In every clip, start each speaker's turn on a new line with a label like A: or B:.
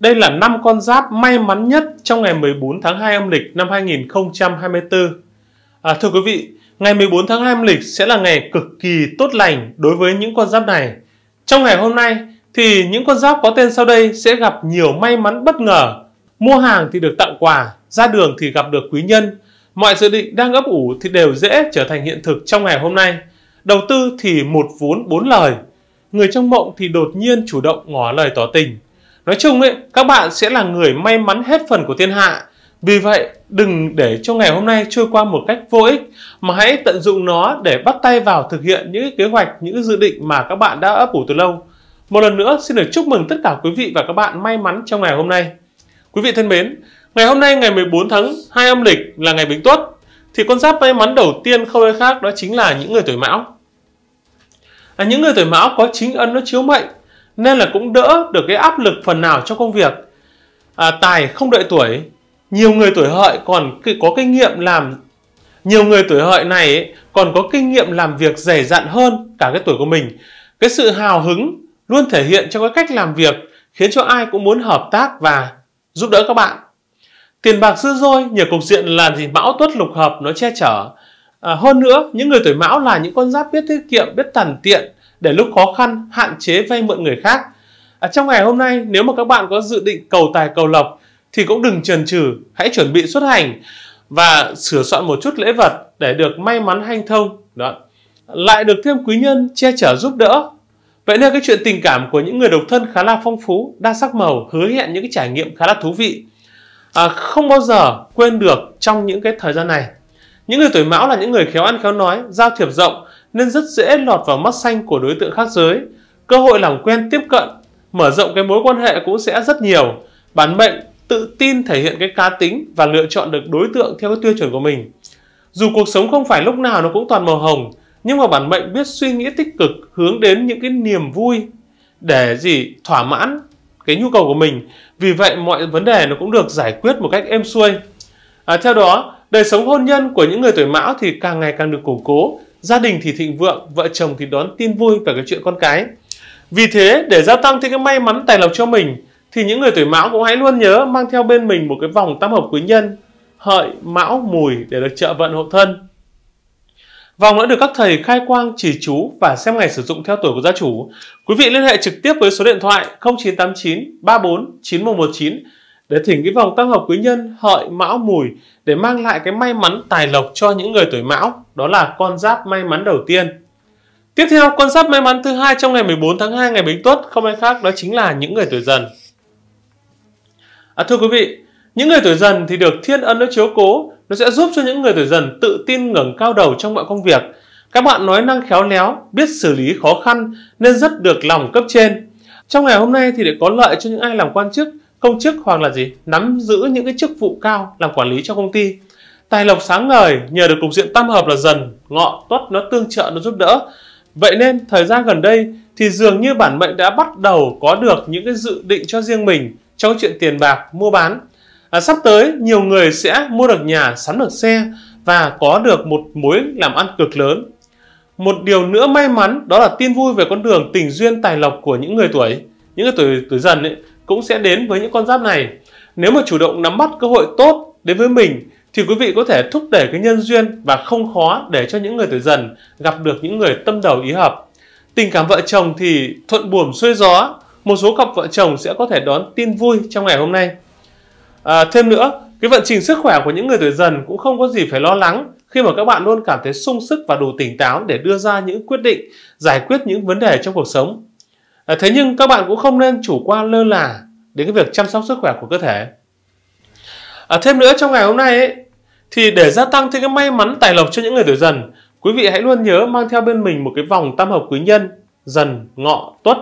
A: Đây là 5 con giáp may mắn nhất trong ngày 14 tháng 2 âm lịch năm 2024. À, thưa quý vị, ngày 14 tháng 2 âm lịch sẽ là ngày cực kỳ tốt lành đối với những con giáp này. Trong ngày hôm nay thì những con giáp có tên sau đây sẽ gặp nhiều may mắn bất ngờ. Mua hàng thì được tặng quà, ra đường thì gặp được quý nhân. Mọi dự định đang ấp ủ thì đều dễ trở thành hiện thực trong ngày hôm nay. Đầu tư thì một vốn bốn lời. Người trong mộng thì đột nhiên chủ động ngỏ lời tỏ tình Nói chung ấy, các bạn sẽ là người may mắn hết phần của thiên hạ. Vì vậy, đừng để cho ngày hôm nay trôi qua một cách vô ích mà hãy tận dụng nó để bắt tay vào thực hiện những kế hoạch, những dự định mà các bạn đã ấp ủ từ lâu. Một lần nữa xin được chúc mừng tất cả quý vị và các bạn may mắn trong ngày hôm nay. Quý vị thân mến, ngày hôm nay ngày 14 tháng 2 âm lịch là ngày bình Tuất thì con giáp may mắn đầu tiên không ai khác đó chính là những người tuổi Mão. À, những người tuổi Mão có chính ân nó chiếu mệnh nên là cũng đỡ được cái áp lực phần nào trong công việc à, tài không đợi tuổi nhiều người tuổi hợi còn có kinh nghiệm làm nhiều người tuổi hợi này còn có kinh nghiệm làm việc dày dặn hơn cả cái tuổi của mình cái sự hào hứng luôn thể hiện trong cái cách làm việc khiến cho ai cũng muốn hợp tác và giúp đỡ các bạn tiền bạc dư dôi nhờ cục diện là gì mão tuất lục hợp nó che chở à, hơn nữa những người tuổi mão là những con giáp biết tiết kiệm biết tần tiện để lúc khó khăn hạn chế vay mượn người khác. À, trong ngày hôm nay nếu mà các bạn có dự định cầu tài cầu lộc thì cũng đừng chần chừ, hãy chuẩn bị xuất hành và sửa soạn một chút lễ vật để được may mắn hanh thông. Đó. Lại được thêm quý nhân che chở giúp đỡ. Vậy nên cái chuyện tình cảm của những người độc thân khá là phong phú, đa sắc màu, hứa hẹn những cái trải nghiệm khá là thú vị. À, không bao giờ quên được trong những cái thời gian này. Những người tuổi mão là những người khéo ăn khéo nói, giao thiệp rộng, nên rất dễ lọt vào mắt xanh của đối tượng khác giới. Cơ hội làm quen tiếp cận, mở rộng cái mối quan hệ cũng sẽ rất nhiều. Bản mệnh tự tin thể hiện cái cá tính và lựa chọn được đối tượng theo cái tiêu chuẩn của mình. Dù cuộc sống không phải lúc nào nó cũng toàn màu hồng, nhưng mà bản mệnh biết suy nghĩ tích cực hướng đến những cái niềm vui để gì thỏa mãn cái nhu cầu của mình. Vì vậy mọi vấn đề nó cũng được giải quyết một cách êm xuôi. À, theo đó, đời sống hôn nhân của những người tuổi mão thì càng ngày càng được củng cố gia đình thì thịnh vượng, vợ chồng thì đón tin vui về cái chuyện con cái. Vì thế, để gia tăng thêm cái may mắn tài lộc cho mình, thì những người tuổi mão cũng hãy luôn nhớ mang theo bên mình một cái vòng tam hợp quý nhân, hợi, mão, mùi để được trợ vận hộ thân. Vòng đã được các thầy khai quang chỉ chú và xem ngày sử dụng theo tuổi của gia chủ. Quý vị liên hệ trực tiếp với số điện thoại 0989 34 9119 để thỉnh cái vòng tam hợp quý nhân hợi mão mùi để mang lại cái may mắn tài lộc cho những người tuổi mão đó là con giáp may mắn đầu tiên tiếp theo con giáp may mắn thứ hai trong ngày 14 tháng 2 ngày Bính Tuất không ai khác đó chính là những người tuổi dần à, thưa quý vị những người tuổi dần thì được thiên ân nó chiếu cố nó sẽ giúp cho những người tuổi dần tự tin ngẩng cao đầu trong mọi công việc các bạn nói năng khéo léo biết xử lý khó khăn nên rất được lòng cấp trên trong ngày hôm nay thì để có lợi cho những ai làm quan chức công chức hoặc là gì nắm giữ những cái chức vụ cao làm quản lý cho công ty tài lộc sáng ngời nhờ được cục diện tam hợp là dần ngọ tuất nó tương trợ nó giúp đỡ vậy nên thời gian gần đây thì dường như bản mệnh đã bắt đầu có được những cái dự định cho riêng mình trong chuyện tiền bạc mua bán à, sắp tới nhiều người sẽ mua được nhà sắm được xe và có được một mối làm ăn cực lớn một điều nữa may mắn đó là tin vui về con đường tình duyên tài lộc của những người tuổi những người tuổi tuổi dần ấy cũng sẽ đến với những con giáp này. Nếu mà chủ động nắm bắt cơ hội tốt đến với mình thì quý vị có thể thúc đẩy cái nhân duyên và không khó để cho những người tuổi dần gặp được những người tâm đầu ý hợp. Tình cảm vợ chồng thì thuận buồm xuôi gió, một số cặp vợ chồng sẽ có thể đón tin vui trong ngày hôm nay. À, thêm nữa, cái vận trình sức khỏe của những người tuổi dần cũng không có gì phải lo lắng khi mà các bạn luôn cảm thấy sung sức và đủ tỉnh táo để đưa ra những quyết định, giải quyết những vấn đề trong cuộc sống. À, thế nhưng các bạn cũng không nên chủ quan lơ là đến cái việc chăm sóc sức khỏe của cơ thể à, thêm nữa trong ngày hôm nay ấy, thì để gia tăng thêm cái may mắn tài lộc cho những người tuổi dần quý vị hãy luôn nhớ mang theo bên mình một cái vòng tam hợp quý nhân dần ngọ tuất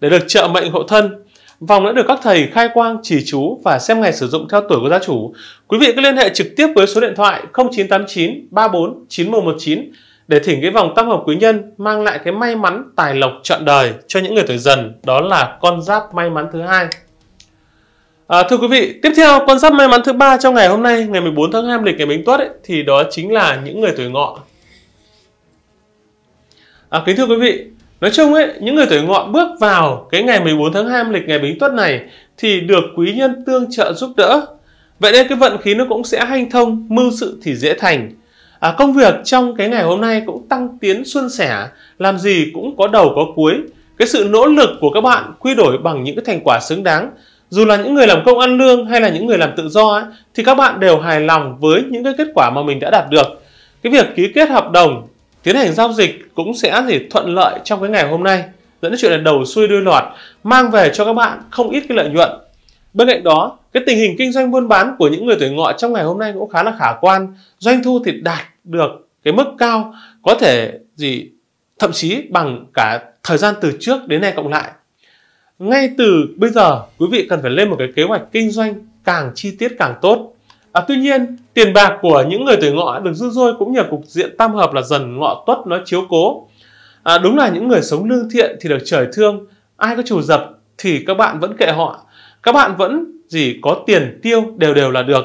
A: để được trợ mệnh hộ thân vòng đã được các thầy khai quang chỉ chú và xem ngày sử dụng theo tuổi của gia chủ quý vị cứ liên hệ trực tiếp với số điện thoại 0989 34 9119 để thỉnh cái vòng tam hợp quý nhân mang lại cái may mắn tài lộc trọn đời cho những người tuổi dần đó là con giáp may mắn thứ hai À, thưa quý vị, tiếp theo con giáp may mắn thứ ba trong ngày hôm nay, ngày 14 tháng 2 âm lịch ngày Bính Tuất ấy, thì đó chính là những người tuổi ngọ. À, kính thưa quý vị, nói chung ấy, những người tuổi ngọ bước vào cái ngày 14 tháng 2 âm lịch ngày Bính Tuất này thì được quý nhân tương trợ giúp đỡ. Vậy nên cái vận khí nó cũng sẽ hanh thông, mưu sự thì dễ thành. À, công việc trong cái ngày hôm nay cũng tăng tiến xuân sẻ, làm gì cũng có đầu có cuối. Cái sự nỗ lực của các bạn quy đổi bằng những cái thành quả xứng đáng dù là những người làm công ăn lương hay là những người làm tự do ấy, thì các bạn đều hài lòng với những cái kết quả mà mình đã đạt được cái việc ký kết hợp đồng tiến hành giao dịch cũng sẽ gì thuận lợi trong cái ngày hôm nay dẫn đến chuyện là đầu xuôi đuôi lọt mang về cho các bạn không ít cái lợi nhuận bên cạnh đó cái tình hình kinh doanh buôn bán của những người tuổi ngọ trong ngày hôm nay cũng khá là khả quan doanh thu thì đạt được cái mức cao có thể gì thậm chí bằng cả thời gian từ trước đến nay cộng lại ngay từ bây giờ quý vị cần phải lên một cái kế hoạch kinh doanh càng chi tiết càng tốt à, tuy nhiên tiền bạc của những người tuổi ngọ được dư dôi cũng nhờ cục diện tam hợp là dần ngọ tuất nó chiếu cố à, đúng là những người sống lương thiện thì được trời thương ai có chủ dập thì các bạn vẫn kệ họ các bạn vẫn gì có tiền tiêu đều đều là được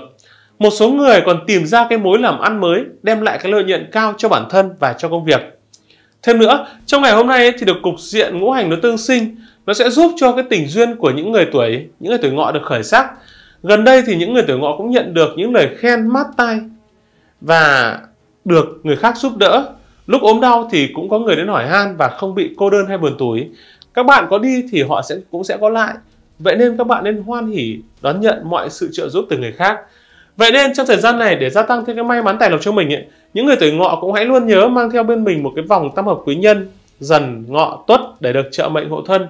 A: một số người còn tìm ra cái mối làm ăn mới đem lại cái lợi nhuận cao cho bản thân và cho công việc thêm nữa trong ngày hôm nay thì được cục diện ngũ hành nó tương sinh nó sẽ giúp cho cái tình duyên của những người tuổi những người tuổi ngọ được khởi sắc gần đây thì những người tuổi ngọ cũng nhận được những lời khen mát tai và được người khác giúp đỡ lúc ốm đau thì cũng có người đến hỏi han và không bị cô đơn hay buồn tủi các bạn có đi thì họ sẽ cũng sẽ có lại vậy nên các bạn nên hoan hỉ đón nhận mọi sự trợ giúp từ người khác vậy nên trong thời gian này để gia tăng thêm cái may mắn tài lộc cho mình ấy, những người tuổi ngọ cũng hãy luôn nhớ mang theo bên mình một cái vòng tam hợp quý nhân dần ngọ tuất để được trợ mệnh hộ thân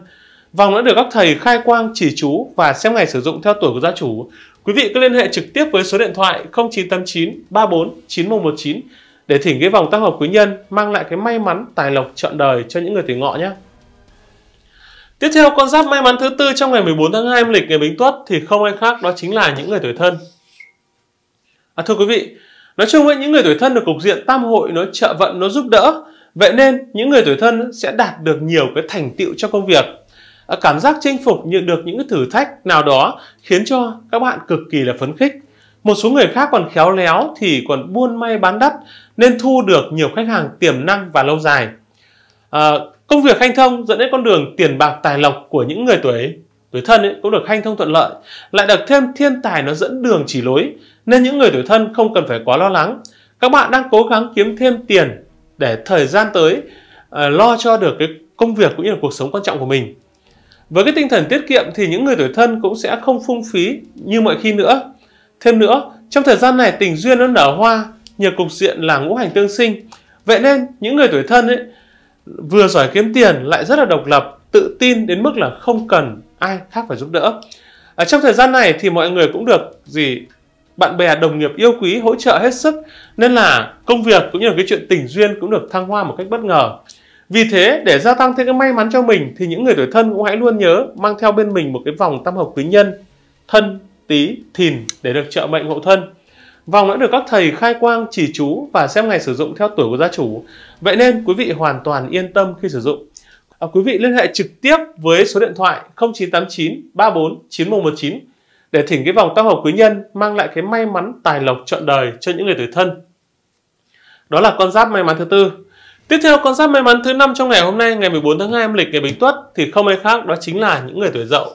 A: Vòng đã được các thầy khai quang chỉ chú và xem ngày sử dụng theo tuổi của gia chủ. Quý vị cứ liên hệ trực tiếp với số điện thoại 0989 34 9119 để thỉnh cái vòng tác hợp quý nhân mang lại cái may mắn tài lộc trọn đời cho những người tuổi ngọ nhé. Tiếp theo con giáp may mắn thứ tư trong ngày 14 tháng 2 âm lịch ngày Bính Tuất thì không ai khác đó chính là những người tuổi thân. À, thưa quý vị, nói chung với những người tuổi thân được cục diện tam hội nó trợ vận nó giúp đỡ, vậy nên những người tuổi thân sẽ đạt được nhiều cái thành tựu cho công việc Ờ, cảm giác chinh phục nhận được những thử thách nào đó khiến cho các bạn cực kỳ là phấn khích một số người khác còn khéo léo thì còn buôn may bán đắt nên thu được nhiều khách hàng tiềm năng và lâu dài à, công việc hanh thông dẫn đến con đường tiền bạc tài lộc của những người tuổi tuổi thân ấy cũng được hanh thông thuận lợi lại được thêm thiên tài nó dẫn đường chỉ lối nên những người tuổi thân không cần phải quá lo lắng các bạn đang cố gắng kiếm thêm tiền để thời gian tới à, lo cho được cái công việc cũng như là cuộc sống quan trọng của mình với cái tinh thần tiết kiệm thì những người tuổi thân cũng sẽ không phung phí như mọi khi nữa. Thêm nữa, trong thời gian này tình duyên nó nở hoa nhờ cục diện là ngũ hành tương sinh. Vậy nên những người tuổi thân ấy vừa giỏi kiếm tiền lại rất là độc lập, tự tin đến mức là không cần ai khác phải giúp đỡ. Ở trong thời gian này thì mọi người cũng được gì bạn bè đồng nghiệp yêu quý hỗ trợ hết sức nên là công việc cũng như là cái chuyện tình duyên cũng được thăng hoa một cách bất ngờ vì thế, để gia tăng thêm cái may mắn cho mình thì những người tuổi thân cũng hãy luôn nhớ mang theo bên mình một cái vòng tam hợp quý nhân, thân, tí, thìn để được trợ mệnh hộ thân. Vòng đã được các thầy khai quang chỉ chú và xem ngày sử dụng theo tuổi của gia chủ. Vậy nên quý vị hoàn toàn yên tâm khi sử dụng. À, quý vị liên hệ trực tiếp với số điện thoại 0989 34 9119 để thỉnh cái vòng tam hợp quý nhân mang lại cái may mắn tài lộc trọn đời cho những người tuổi thân. Đó là con giáp may mắn thứ tư. Tiếp theo con giáp may mắn thứ năm trong ngày hôm nay ngày 14 tháng 2 âm lịch ngày Bính Tuất thì không ai khác đó chính là những người tuổi Dậu.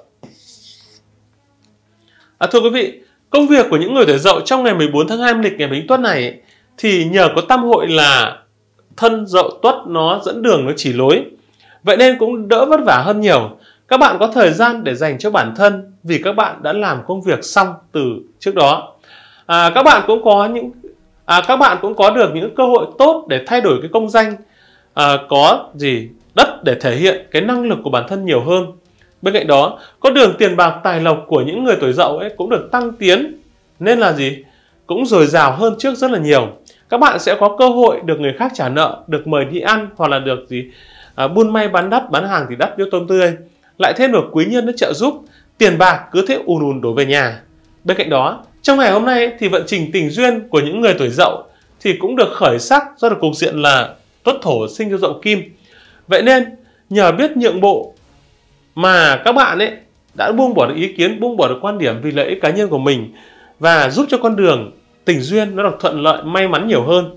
A: À, thưa quý vị, công việc của những người tuổi Dậu trong ngày 14 tháng 2 âm lịch ngày Bính Tuất này thì nhờ có tam hội là thân Dậu Tuất nó dẫn đường nó chỉ lối. Vậy nên cũng đỡ vất vả hơn nhiều. Các bạn có thời gian để dành cho bản thân vì các bạn đã làm công việc xong từ trước đó. À, các bạn cũng có những à, các bạn cũng có được những cơ hội tốt để thay đổi cái công danh à, có gì đất để thể hiện cái năng lực của bản thân nhiều hơn bên cạnh đó có đường tiền bạc tài lộc của những người tuổi dậu ấy cũng được tăng tiến nên là gì cũng dồi dào hơn trước rất là nhiều các bạn sẽ có cơ hội được người khác trả nợ được mời đi ăn hoặc là được gì à, buôn may bán đắt bán hàng thì đắt yêu tôm tươi lại thêm được quý nhân nó trợ giúp tiền bạc cứ thế ùn ùn đổ về nhà bên cạnh đó trong ngày hôm nay thì vận trình tình duyên của những người tuổi dậu thì cũng được khởi sắc do được cục diện là tuất thổ sinh cho dậu kim. Vậy nên nhờ biết nhượng bộ mà các bạn ấy đã buông bỏ được ý kiến, buông bỏ được quan điểm vì lợi ích cá nhân của mình và giúp cho con đường tình duyên nó được thuận lợi, may mắn nhiều hơn.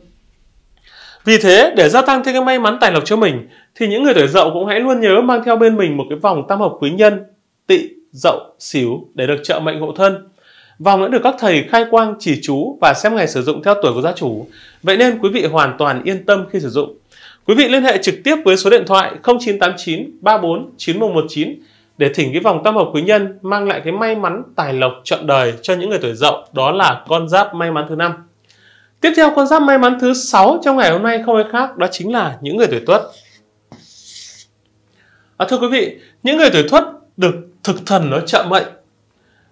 A: Vì thế, để gia tăng thêm cái may mắn tài lộc cho mình thì những người tuổi dậu cũng hãy luôn nhớ mang theo bên mình một cái vòng tam hợp quý nhân, tị, dậu, xíu để được trợ mệnh hộ thân. Vòng đã được các thầy khai quang chỉ chú và xem ngày sử dụng theo tuổi của gia chủ, vậy nên quý vị hoàn toàn yên tâm khi sử dụng. Quý vị liên hệ trực tiếp với số điện thoại 0989 34 9119 để thỉnh cái vòng tam hợp quý nhân mang lại cái may mắn tài lộc trọn đời cho những người tuổi dậu, đó là con giáp may mắn thứ năm. Tiếp theo con giáp may mắn thứ sáu trong ngày hôm nay không ai khác đó chính là những người tuổi Tuất. À, thưa quý vị, những người tuổi Tuất được thực thần nó chậm mệnh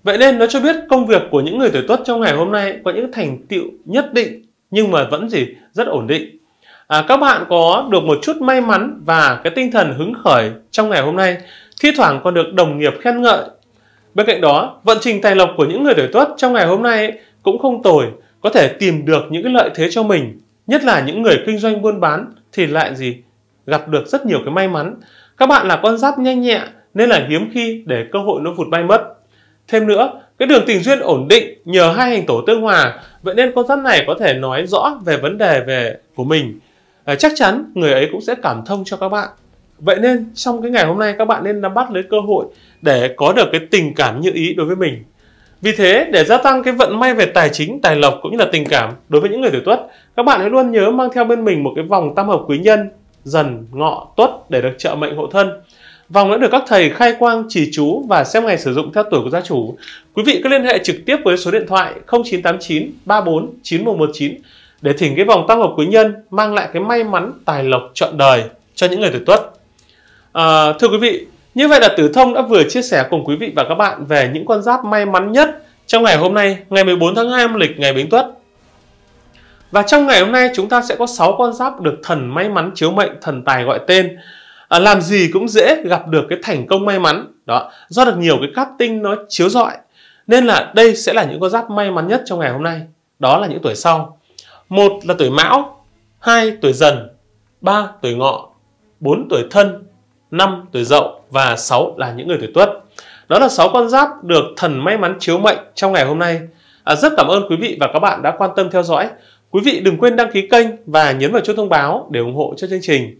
A: Vậy nên nó cho biết công việc của những người tuổi tuất trong ngày hôm nay có những thành tựu nhất định nhưng mà vẫn gì rất ổn định. À, các bạn có được một chút may mắn và cái tinh thần hứng khởi trong ngày hôm nay, thi thoảng còn được đồng nghiệp khen ngợi. Bên cạnh đó, vận trình tài lộc của những người tuổi tuất trong ngày hôm nay cũng không tồi, có thể tìm được những cái lợi thế cho mình, nhất là những người kinh doanh buôn bán thì lại gì gặp được rất nhiều cái may mắn. Các bạn là con giáp nhanh nhẹ nên là hiếm khi để cơ hội nó vụt bay mất. Thêm nữa, cái đường tình duyên ổn định nhờ hai hành tổ tương hòa, vậy nên con giáp này có thể nói rõ về vấn đề về của mình. À, chắc chắn người ấy cũng sẽ cảm thông cho các bạn. Vậy nên trong cái ngày hôm nay các bạn nên nắm bắt lấy cơ hội để có được cái tình cảm như ý đối với mình. Vì thế, để gia tăng cái vận may về tài chính, tài lộc cũng như là tình cảm đối với những người tuổi Tuất, các bạn hãy luôn nhớ mang theo bên mình một cái vòng tam hợp quý nhân dần, ngọ, tuất để được trợ mệnh hộ thân. Vòng đã được các thầy khai quang chỉ chú và xem ngày sử dụng theo tuổi của gia chủ. Quý vị cứ liên hệ trực tiếp với số điện thoại 0989 34 9119 để thỉnh cái vòng tăng hợp quý nhân mang lại cái may mắn tài lộc trọn đời cho những người tuổi tuất. À, thưa quý vị, như vậy là Tử Thông đã vừa chia sẻ cùng quý vị và các bạn về những con giáp may mắn nhất trong ngày hôm nay, ngày 14 tháng 2 âm lịch ngày Bính Tuất. Và trong ngày hôm nay chúng ta sẽ có 6 con giáp được thần may mắn chiếu mệnh, thần tài gọi tên à, làm gì cũng dễ gặp được cái thành công may mắn đó do được nhiều cái cáp tinh nó chiếu rọi nên là đây sẽ là những con giáp may mắn nhất trong ngày hôm nay đó là những tuổi sau một là tuổi mão hai tuổi dần ba tuổi ngọ bốn tuổi thân năm tuổi dậu và sáu là những người tuổi tuất đó là sáu con giáp được thần may mắn chiếu mệnh trong ngày hôm nay à, rất cảm ơn quý vị và các bạn đã quan tâm theo dõi quý vị đừng quên đăng ký kênh và nhấn vào chuông thông báo để ủng hộ cho chương trình